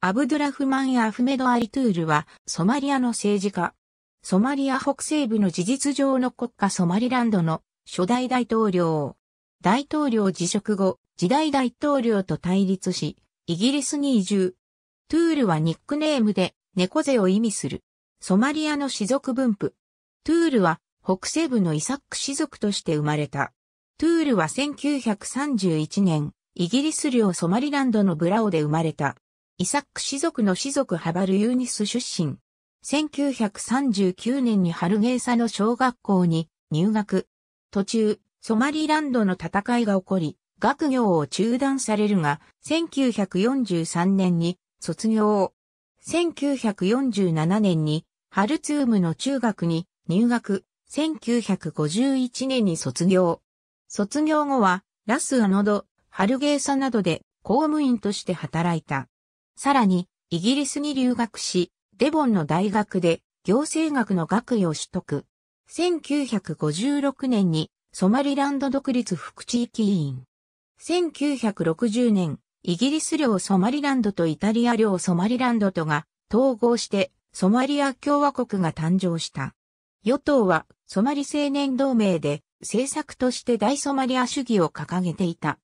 アブドラフマン・アフメド・アリトゥールは、ソマリアの政治家。ソマリア北西部の事実上の国家ソマリランドの初代大統領。大統領辞職後、時代大統領と対立し、イギリスに移住。トゥールはニックネームで、猫背を意味する。ソマリアの氏族分布。トゥールは、北西部のイサック氏族として生まれた。トゥールは1931年、イギリス領ソマリランドのブラオで生まれた。イサック氏族の氏族ハバル・ユーニス出身。1939年にハルゲーサの小学校に入学。途中、ソマリランドの戦いが起こり、学業を中断されるが、1943年に卒業。1947年にハルツームの中学に入学。1951年に卒業。卒業後は、ラスアノド、ハルゲーサなどで公務員として働いた。さらに、イギリスに留学し、デボンの大学で行政学の学位を取得。1956年にソマリランド独立副地域委員。1960年、イギリス領ソマリランドとイタリア領ソマリランドとが統合してソマリア共和国が誕生した。与党はソマリ青年同盟で政策として大ソマリア主義を掲げていた。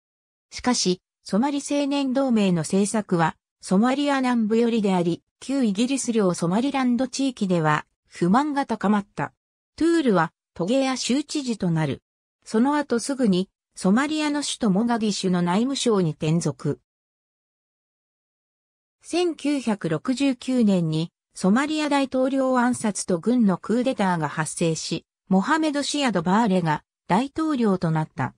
しかし、ソマリ青年同盟の政策はソマリア南部寄りであり、旧イギリス領ソマリランド地域では不満が高まった。トゥールはトゲア州知事となる。その後すぐにソマリアの首都モガディシュの内務省に転属。1969年にソマリア大統領暗殺と軍のクーデターが発生し、モハメド・シアド・バーレが大統領となった。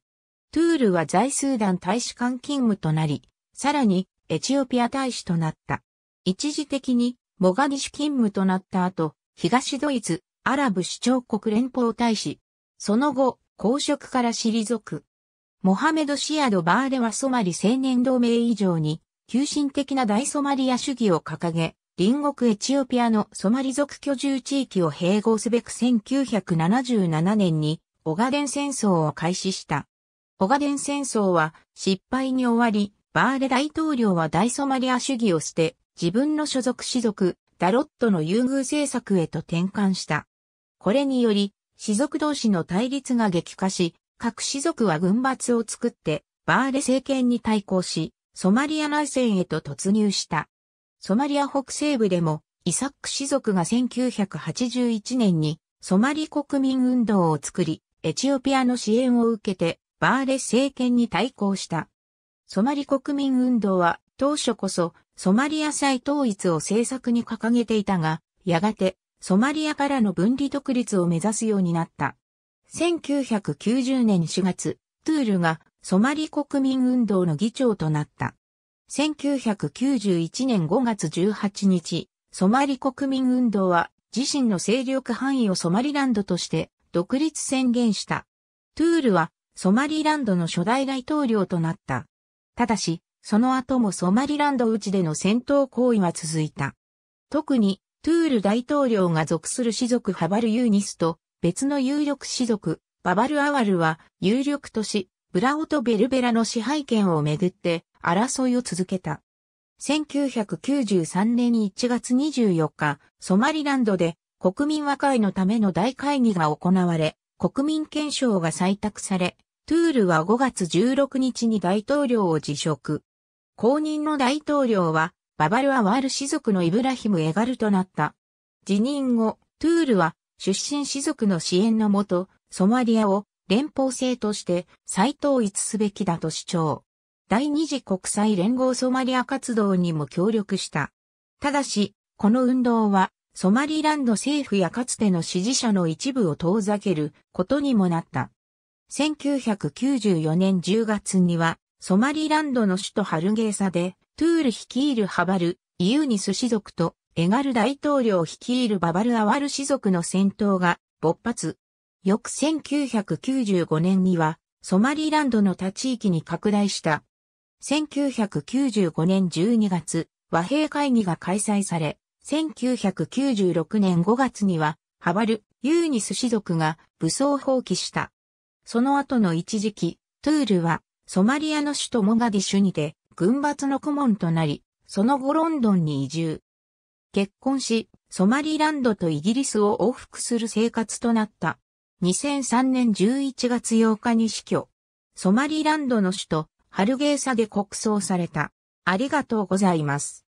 トゥールは在スーダン大使館勤務となり、さらにエチオピア大使となった。一時的にモガディシュ勤務となった後、東ドイツ、アラブ首長国連邦大使。その後、公職から退く。モハメド・シアド・バーレはソマリ青年同盟以上に、急進的な大ソマリア主義を掲げ、隣国エチオピアのソマリ族居住地域を併合すべく1977年にオガデン戦争を開始した。オガデン戦争は失敗に終わり、バーレ大統領は大ソマリア主義を捨て、自分の所属士族、ダロットの優遇政策へと転換した。これにより、士族同士の対立が激化し、各士族は軍閥を作って、バーレ政権に対抗し、ソマリア内戦へと突入した。ソマリア北西部でも、イサック士族が1981年にソマリ国民運動を作り、エチオピアの支援を受けて、バーレ政権に対抗した。ソマリ国民運動は当初こそソマリア再統一を政策に掲げていたが、やがてソマリアからの分離独立を目指すようになった。1990年4月、トゥールがソマリ国民運動の議長となった。1991年5月18日、ソマリ国民運動は自身の勢力範囲をソマリランドとして独立宣言した。トゥールはソマリランドの初代大統領となった。ただし、その後もソマリランド内での戦闘行為は続いた。特に、トゥール大統領が属する氏族ハバルユーニスと、別の有力氏族、ババルアワルは、有力都市、ブラオとベルベラの支配権をめぐって、争いを続けた。1993年1月24日、ソマリランドで国民和解のための大会議が行われ、国民憲章が採択され、トゥールは5月16日に大統領を辞職。後任の大統領は、ババルアワール氏族のイブラヒム・エガルとなった。辞任後、トゥールは出身氏族の支援のもと、ソマリアを連邦制として再統一すべきだと主張。第二次国際連合ソマリア活動にも協力した。ただし、この運動は、ソマリランド政府やかつての支持者の一部を遠ざけることにもなった。1994年10月には、ソマリランドの首都ハルゲーサで、トゥール率いるハバル、イユーニス氏族と、エガル大統領率いるババルアワル氏族の戦闘が勃発。翌1995年には、ソマリランドの他地域に拡大した。1995年12月、和平会議が開催され、1996年5月には、ハバル、ユーニス氏族が武装放棄した。その後の一時期、トゥールはソマリアの首都モガディシュにて軍閥の顧問となり、その後ロンドンに移住。結婚し、ソマリランドとイギリスを往復する生活となった。2003年11月8日に死去。ソマリランドの首都、ハルゲーサで国葬された。ありがとうございます。